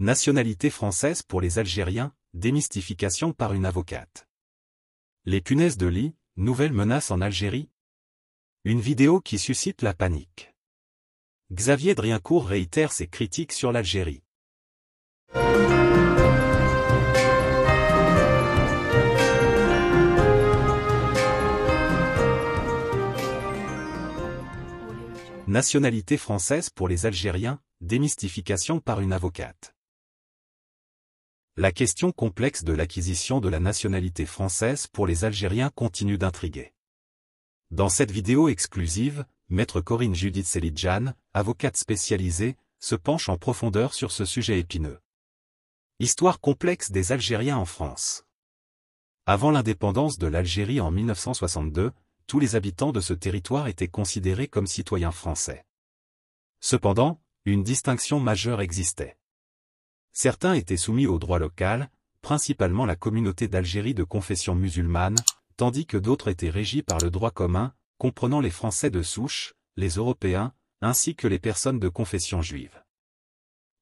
Nationalité française pour les Algériens, démystification par une avocate. Les punaises de lit, nouvelle menace en Algérie Une vidéo qui suscite la panique. Xavier Driencourt réitère ses critiques sur l'Algérie. Nationalité française pour les Algériens, démystification par une avocate la question complexe de l'acquisition de la nationalité française pour les Algériens continue d'intriguer. Dans cette vidéo exclusive, maître Corinne Judith Selidjan, avocate spécialisée, se penche en profondeur sur ce sujet épineux. Histoire complexe des Algériens en France. Avant l'indépendance de l'Algérie en 1962, tous les habitants de ce territoire étaient considérés comme citoyens français. Cependant, une distinction majeure existait. Certains étaient soumis au droit local, principalement la communauté d'Algérie de confession musulmane, tandis que d'autres étaient régis par le droit commun, comprenant les Français de souche, les Européens, ainsi que les personnes de confession juive.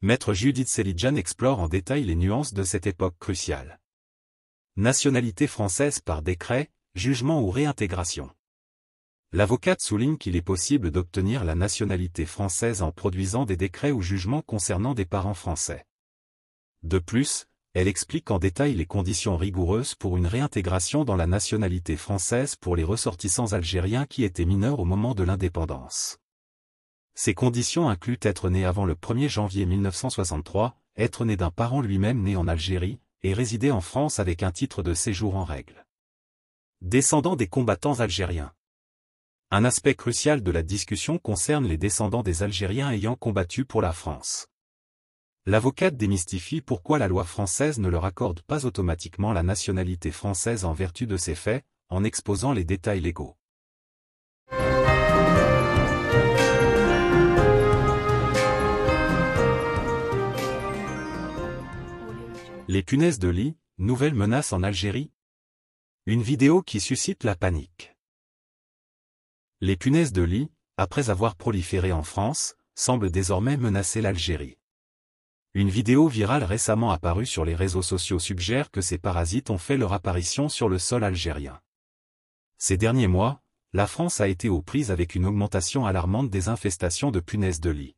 Maître Judith Selidjan explore en détail les nuances de cette époque cruciale. Nationalité française par décret, jugement ou réintégration. L'avocate souligne qu'il est possible d'obtenir la nationalité française en produisant des décrets ou jugements concernant des parents français. De plus, elle explique en détail les conditions rigoureuses pour une réintégration dans la nationalité française pour les ressortissants algériens qui étaient mineurs au moment de l'indépendance. Ces conditions incluent être né avant le 1er janvier 1963, être né d'un parent lui-même né en Algérie, et résider en France avec un titre de séjour en règle. Descendants des combattants algériens Un aspect crucial de la discussion concerne les descendants des Algériens ayant combattu pour la France. L'avocate démystifie pourquoi la loi française ne leur accorde pas automatiquement la nationalité française en vertu de ces faits, en exposant les détails légaux. Les punaises de lit, nouvelle menace en Algérie Une vidéo qui suscite la panique. Les punaises de lit, après avoir proliféré en France, semblent désormais menacer l'Algérie. Une vidéo virale récemment apparue sur les réseaux sociaux suggère que ces parasites ont fait leur apparition sur le sol algérien. Ces derniers mois, la France a été aux prises avec une augmentation alarmante des infestations de punaises de lit.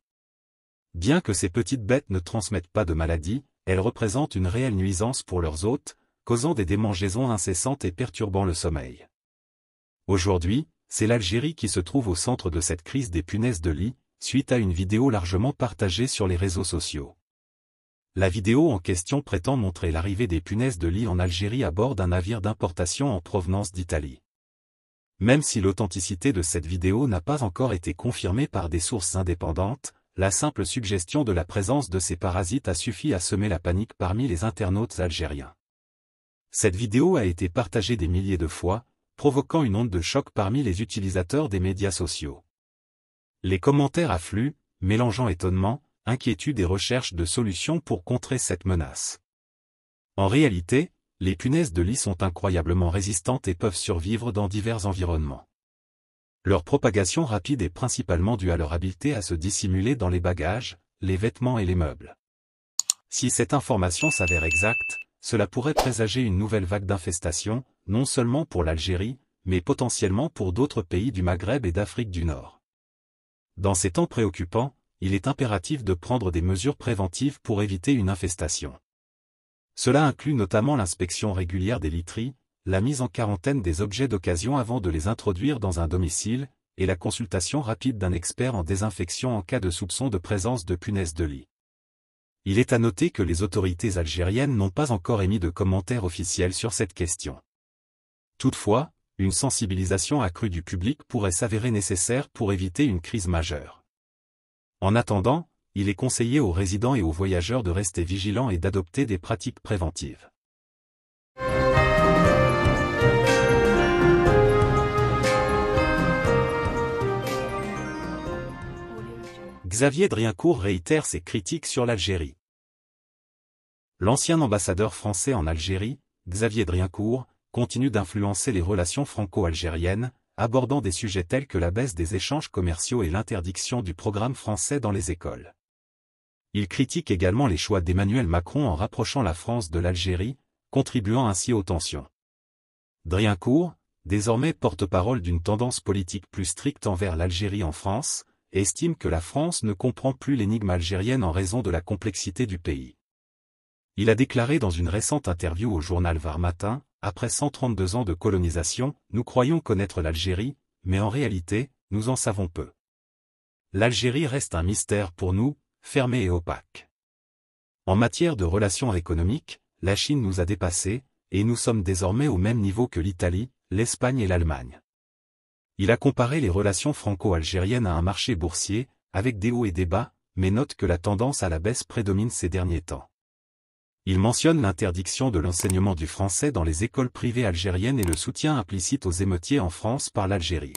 Bien que ces petites bêtes ne transmettent pas de maladies, elles représentent une réelle nuisance pour leurs hôtes, causant des démangeaisons incessantes et perturbant le sommeil. Aujourd'hui, c'est l'Algérie qui se trouve au centre de cette crise des punaises de lit, suite à une vidéo largement partagée sur les réseaux sociaux. La vidéo en question prétend montrer l'arrivée des punaises de lit en Algérie à bord d'un navire d'importation en provenance d'Italie. Même si l'authenticité de cette vidéo n'a pas encore été confirmée par des sources indépendantes, la simple suggestion de la présence de ces parasites a suffi à semer la panique parmi les internautes algériens. Cette vidéo a été partagée des milliers de fois, provoquant une onde de choc parmi les utilisateurs des médias sociaux. Les commentaires affluent, mélangeant étonnement, inquiétude et recherche de solutions pour contrer cette menace. En réalité, les punaises de lit sont incroyablement résistantes et peuvent survivre dans divers environnements. Leur propagation rapide est principalement due à leur habileté à se dissimuler dans les bagages, les vêtements et les meubles. Si cette information s'avère exacte, cela pourrait présager une nouvelle vague d'infestation, non seulement pour l'Algérie, mais potentiellement pour d'autres pays du Maghreb et d'Afrique du Nord. Dans ces temps préoccupants, il est impératif de prendre des mesures préventives pour éviter une infestation. Cela inclut notamment l'inspection régulière des literies, la mise en quarantaine des objets d'occasion avant de les introduire dans un domicile, et la consultation rapide d'un expert en désinfection en cas de soupçon de présence de punaises de lit. Il est à noter que les autorités algériennes n'ont pas encore émis de commentaires officiels sur cette question. Toutefois, une sensibilisation accrue du public pourrait s'avérer nécessaire pour éviter une crise majeure. En attendant, il est conseillé aux résidents et aux voyageurs de rester vigilants et d'adopter des pratiques préventives. Xavier Driencourt réitère ses critiques sur l'Algérie. L'ancien ambassadeur français en Algérie, Xavier Driencourt, continue d'influencer les relations franco-algériennes, abordant des sujets tels que la baisse des échanges commerciaux et l'interdiction du programme français dans les écoles. Il critique également les choix d'Emmanuel Macron en rapprochant la France de l'Algérie, contribuant ainsi aux tensions. Driencourt, désormais porte-parole d'une tendance politique plus stricte envers l'Algérie en France, estime que la France ne comprend plus l'énigme algérienne en raison de la complexité du pays. Il a déclaré dans une récente interview au journal Var Matin, après 132 ans de colonisation, nous croyons connaître l'Algérie, mais en réalité, nous en savons peu. L'Algérie reste un mystère pour nous, fermé et opaque. En matière de relations économiques, la Chine nous a dépassés, et nous sommes désormais au même niveau que l'Italie, l'Espagne et l'Allemagne. Il a comparé les relations franco-algériennes à un marché boursier, avec des hauts et des bas, mais note que la tendance à la baisse prédomine ces derniers temps. Il mentionne l'interdiction de l'enseignement du français dans les écoles privées algériennes et le soutien implicite aux émeutiers en France par l'Algérie.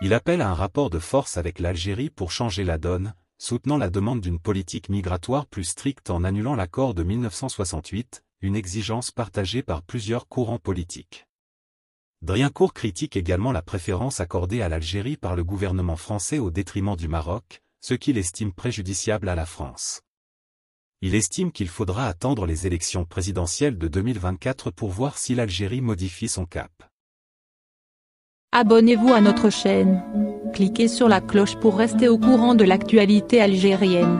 Il appelle à un rapport de force avec l'Algérie pour changer la donne, soutenant la demande d'une politique migratoire plus stricte en annulant l'accord de 1968, une exigence partagée par plusieurs courants politiques. Driencourt critique également la préférence accordée à l'Algérie par le gouvernement français au détriment du Maroc, ce qu'il estime préjudiciable à la France il estime qu'il faudra attendre les élections présidentielles de 2024 pour voir si l'Algérie modifie son cap. Abonnez-vous à notre chaîne. Cliquez sur la cloche pour rester au courant de l'actualité algérienne.